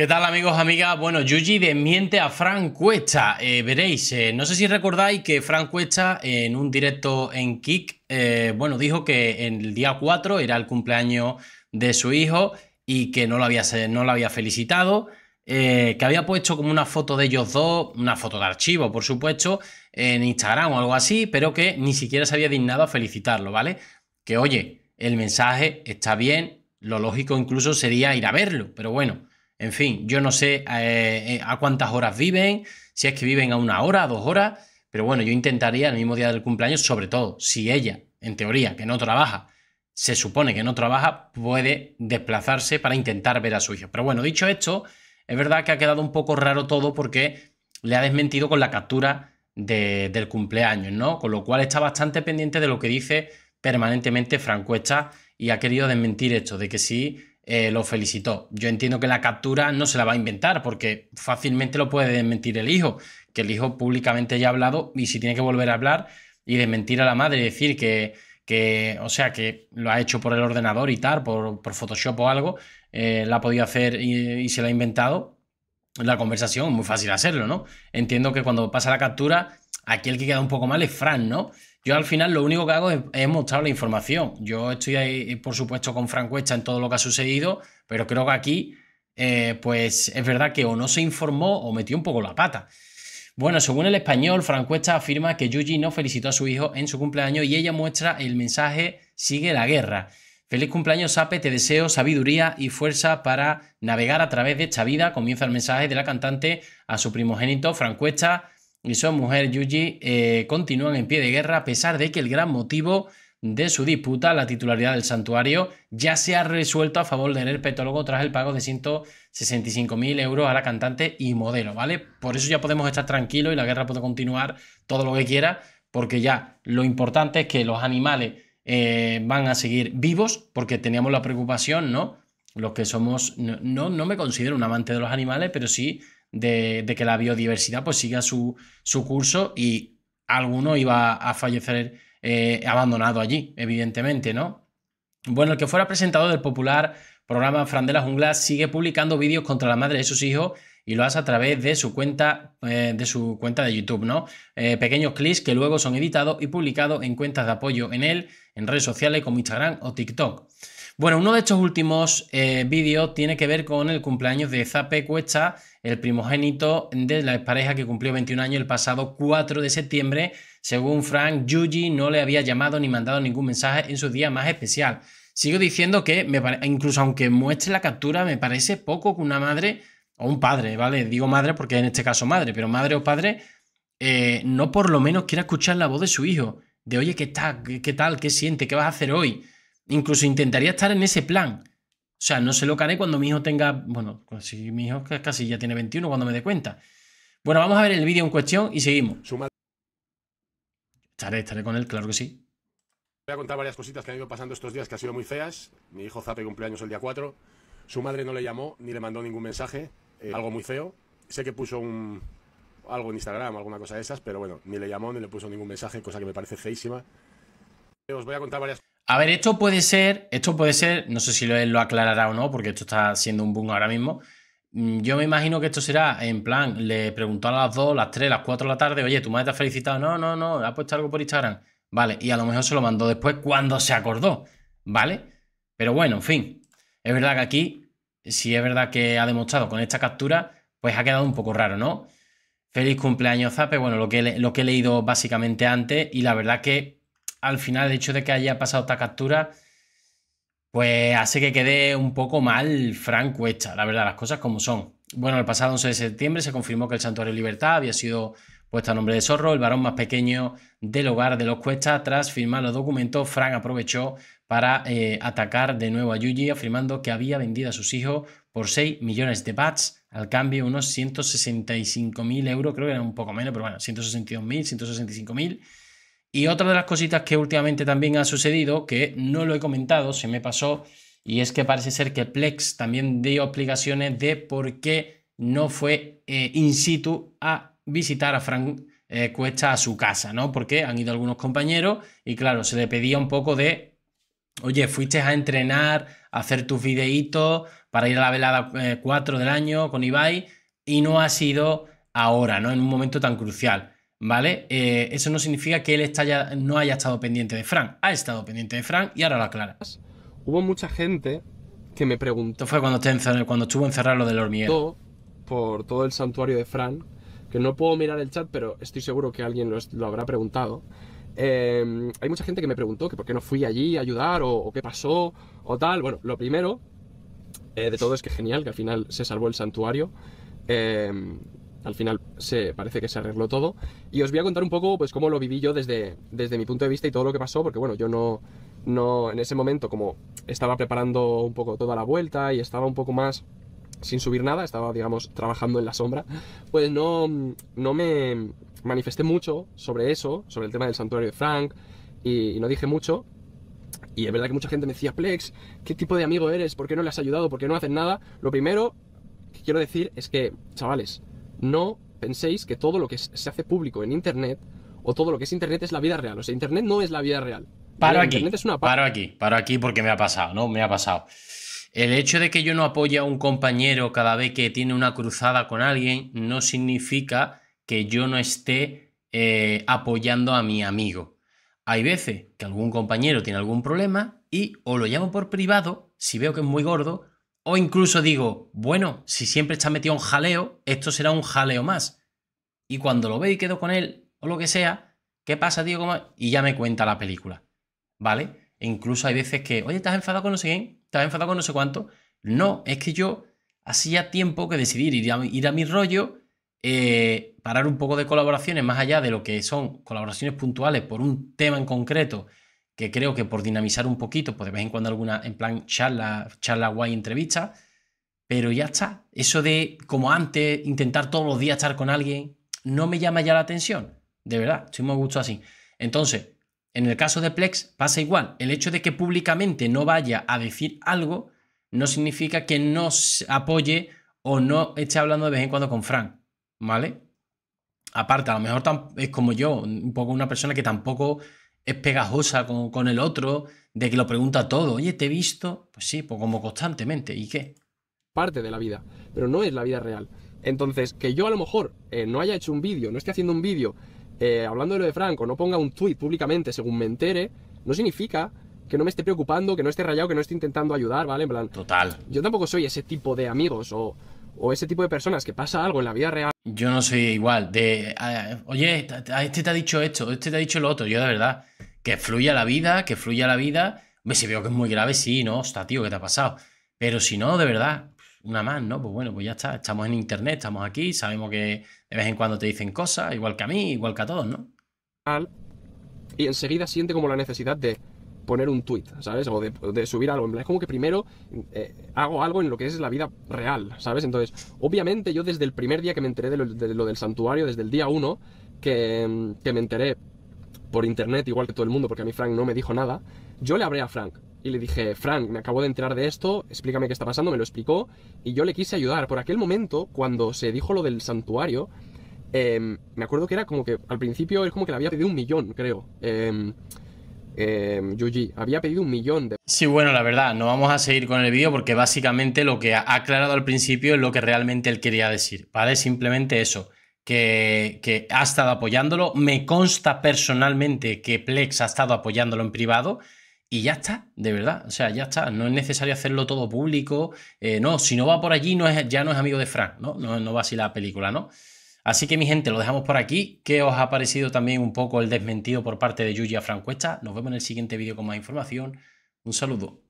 ¿Qué tal amigos, amigas? Bueno, Yuji desmiente a Frank Cuesta. Eh, veréis, eh, no sé si recordáis que Frank Cuesta en un directo en Kik, eh, bueno, dijo que el día 4 era el cumpleaños de su hijo y que no lo había, no lo había felicitado, que había puesto como una foto de ellos dos, una foto de archivo, por supuesto, en Instagram o algo así, pero que ni siquiera se había dignado a felicitarlo, ¿vale? Que oye, el mensaje está bien, lo lógico incluso sería ir a verlo, pero bueno en fin, yo no sé eh, eh, a cuántas horas viven, si es que viven a una hora, a dos horas, pero bueno, yo intentaría el mismo día del cumpleaños, sobre todo, si ella, en teoría, que no trabaja, se supone que no trabaja, puede desplazarse para intentar ver a su hija. Pero bueno, dicho esto, es verdad que ha quedado un poco raro todo porque le ha desmentido con la captura del cumpleaños, ¿no? Con lo cual está bastante pendiente de lo que dice permanentemente Francuesta y ha querido desmentir esto, de que sí. Eh, lo felicitó. Yo entiendo que la captura no se la va a inventar porque fácilmente lo puede desmentir el hijo, que el hijo públicamente ya ha hablado y si tiene que volver a hablar y desmentir a la madre y decir que, que o sea, que lo ha hecho por el ordenador y tal, por, Photoshop o algo, eh, la ha podido hacer y, se la ha inventado. La conversación, muy fácil hacerlo, ¿no? Entiendo que cuando pasa la captura, aquel que queda un poco mal es Fran, ¿no? Yo al final lo único que hago es, mostrar la información. Yo estoy ahí, por supuesto, con Francuesta en todo lo que ha sucedido, pero creo que aquí, eh, pues es verdad que o no se informó o metió un poco la pata. Bueno, según el español, Francuesta afirma que Yuji no felicitó a su hijo en su cumpleaños y ella muestra el mensaje Sigue la guerra. Feliz cumpleaños, Sape, te deseo sabiduría y fuerza para navegar a través de esta vida. Comienza el mensaje de la cantante a su primogénito, Francuesta y su mujer Yuji eh, continúan en pie de guerra a pesar de que el gran motivo de su disputa, la titularidad del santuario, ya se ha resuelto a favor del petólogo tras el pago de 165.000 euros a la cantante y modelo, ¿vale? Por eso ya podemos estar tranquilos y la guerra puede continuar todo lo que quiera, porque ya lo importante es que los animales eh, van a seguir vivos, porque teníamos la preocupación, ¿no? Los que somos, no, no me considero un amante de los animales, pero sí de, que la biodiversidad pues siga su, curso y alguno iba a fallecer eh, abandonado allí, evidentemente, ¿no? Bueno, el que fuera presentado del popular programa Fran de Jungla sigue publicando vídeos contra la madre de sus hijos y lo hace a través de su cuenta, eh, de, su cuenta de YouTube, ¿no? Eh, pequeños clips que luego son editados y publicados en cuentas de apoyo en él, en redes sociales como Instagram o TikTok. Bueno, uno de estos últimos eh, vídeos tiene que ver con el cumpleaños de Zape Cuesta, el primogénito de la pareja que cumplió 21 años el pasado 4 de septiembre. Según Frank, Yuji no le había llamado ni mandado ningún mensaje en su día más especial. Sigo diciendo que, me incluso aunque muestre la captura, me parece poco que una madre o un padre, ¿vale? Digo madre porque en este caso madre, pero madre o padre, eh, no por lo menos quiera escuchar la voz de su hijo. De oye, ¿qué tal? ¿Qué tal? ¿Qué siente? ¿Qué vas a hacer hoy? Incluso intentaría estar en ese plan. O sea, no se lo haré cuando mi hijo tenga, bueno, pues si mi hijo casi ya tiene 21 cuando me dé cuenta. Bueno, vamos a ver el vídeo en cuestión y seguimos. Estaré, estaré con él, claro que sí. Voy a contar varias cositas que han ido pasando estos días que han sido muy feas. Mi hijo Zape cumpleaños el día 4. Su madre no le llamó ni le mandó ningún mensaje. Eh, algo muy feo. Sé que puso algo en Instagram, alguna cosa de esas, pero bueno, ni le llamó ni le puso ningún mensaje, cosa que me parece feísima. Os voy a contar varias a ver, esto puede ser, esto puede ser, no sé si lo, lo aclarará o no, porque esto está siendo un boom ahora mismo. Mm, yo me imagino que esto será en plan, le preguntó a las 2, las 3, las 4 de la tarde, oye, tu madre te ha felicitado, no, no, no, ha puesto algo por Instagram. Vale, y a lo mejor se lo mandó después cuando se acordó, ¿vale? Pero bueno, en fin, es verdad que aquí, si es verdad que ha demostrado con esta captura, pues ha quedado un poco raro, ¿no? Feliz cumpleaños, Zape, bueno, lo que, lo que he leído básicamente antes y la verdad que al final el hecho de que haya pasado esta captura, pues hace que quede un poco mal Frank Cuesta, la verdad, las cosas como son. Bueno, el pasado 11 de septiembre se confirmó que el Santuario Libertad había sido puesto a nombre de Zorro, el varón más pequeño del hogar de los Cuesta. Tras firmar los documentos, Frank aprovechó para eh, atacar de nuevo a Yuji, afirmando que había vendido a sus hijos por 6 millones de bats, al cambio unos 165.000 euros, creo que era un poco menos, pero bueno, 162.000, 165.000 y otra de las cositas que últimamente también ha sucedido, que no lo he comentado, se me pasó, y es que parece ser que Plex también dio explicaciones de por qué no fue eh, in situ a visitar a Frank eh, Cuesta a su casa, ¿no? Porque han ido algunos compañeros y claro, se le pedía un poco de, oye, fuiste a entrenar, a hacer tus videitos para ir a la velada 4 eh, del año con Ibai y no ha sido ahora, ¿no? En un momento tan crucial. ¿vale? Eh, eso no significa que él está no haya estado pendiente de Frank. Ha estado pendiente de Frank y ahora lo aclaras. Hubo mucha gente que me preguntó. fue cuando, te cuando estuvo encerrado lo del hormiguero. Por todo el santuario de Frank, que no puedo mirar el chat, pero estoy seguro que alguien lo, habrá preguntado. Eh, hay mucha gente que me preguntó que por qué no fui allí a ayudar o, qué pasó o tal. Bueno, lo primero eh, de todo es que genial, que al final se salvó el santuario al final se parece que se arregló todo. Y os voy a contar un poco pues cómo lo viví yo desde, desde mi punto de vista y todo lo que pasó, porque bueno, yo no, no en ese momento como estaba preparando un poco toda la vuelta y estaba un poco más sin subir nada, estaba digamos trabajando en la sombra, pues no, no me manifesté mucho sobre eso, sobre el tema del santuario de Frank, y, y no dije mucho, y es verdad que mucha gente me decía, Plex, ¿qué tipo de amigo eres? ¿Por qué no le has ayudado? ¿Por qué no haces nada? Lo primero que quiero decir es que, chavales, no penséis que todo lo que se hace público en Internet o todo lo que es Internet es la vida real. O sea, Internet no es la vida real. Paro aquí, es una paro aquí, paro aquí porque me ha pasado, ¿no? Me ha pasado. El hecho de que yo no apoye a un compañero cada vez que tiene una cruzada con alguien no significa que yo no esté eh, apoyando a mi amigo. Hay veces que algún compañero tiene algún problema y o lo llamo por privado, si veo que es muy gordo, o incluso digo, bueno, si siempre está metido en jaleo, esto será un jaleo más. Y cuando lo veo y quedo con él, o lo que sea, ¿qué pasa, tío? Y ya me cuenta la película. ¿Vale? E incluso hay veces que, oye, ¿estás enfadado con no sé quién? ¿Estás enfadado con no sé cuánto? No, es que yo hacía tiempo que decidir ir a, mi rollo, eh, parar un poco de colaboraciones, más allá de lo que son colaboraciones puntuales por un tema en concreto que creo que por dinamizar un poquito, pues de vez en cuando alguna, en plan charla, charla guay, entrevista, pero ya está. Eso de, como antes, intentar todos los días estar con alguien, no me llama ya la atención. De verdad, estoy muy gusto así. Entonces, en el caso de Plex pasa igual. El hecho de que públicamente no vaya a decir algo no significa que no apoye o no esté hablando de vez en cuando con Frank, ¿vale? Aparte, a lo mejor es como yo, un poco una persona que tampoco es pegajosa con, el otro, de que lo pregunta todo. Oye, ¿te he visto? Pues sí, pues como constantemente. ¿Y qué? Parte de la vida, pero no es la vida real. Entonces, que yo a lo mejor eh, no haya hecho un vídeo, no esté haciendo un vídeo eh, hablando de lo de Franco, no ponga un tuit públicamente según me entere, no significa que no me esté preocupando, que no esté rayado, que no esté intentando ayudar, ¿vale? En plan. Total. Yo tampoco soy ese tipo de amigos o, ese tipo de personas que pasa algo en la vida real. Yo no soy igual, de. Ah, oye, este te ha dicho esto, este te ha dicho lo otro, yo de verdad que fluya la vida, que fluya la vida. Hombre, si veo que es muy grave, sí, ¿no? está tío, ¿qué te ha pasado? Pero si no, de verdad, una más, ¿no? Pues bueno, pues ya está, estamos en internet, estamos aquí, sabemos que de vez en cuando te dicen cosas, igual que a mí, igual que a todos, ¿no? Y enseguida siente como la necesidad de poner un tweet, ¿sabes? O de, subir algo. Es como que primero eh, hago algo en lo que es la vida real, ¿sabes? Entonces, obviamente yo desde el primer día que me enteré de lo, del santuario, desde el día uno que, que me enteré por internet, igual que todo el mundo, porque a mí Frank no me dijo nada, yo le hablé a Frank y le dije, Frank, me acabo de enterar de esto, explícame qué está pasando, me lo explicó, y yo le quise ayudar. Por aquel momento, cuando se dijo lo del santuario, em, me acuerdo que era como que al principio él como que le había pedido un millón, creo. Eh, Yuji, había pedido un millón de... Sí, bueno, la verdad, no vamos a seguir con el vídeo porque básicamente lo que ha aclarado al principio es lo que realmente él quería decir, ¿vale? Simplemente eso que, ha estado apoyándolo. Me consta personalmente que Plex ha estado apoyándolo en privado. Y ya está, de verdad. O sea, ya está. No es necesario hacerlo todo público. Eh, no, si no va por allí, no es, ya no es amigo de Frank, ¿no? ¿no? va así la película, ¿no? Así que, mi gente, lo dejamos por aquí. ¿Qué os ha parecido también un poco el desmentido por parte de Yuji a Frank Nos vemos en el siguiente vídeo con más información. Un saludo.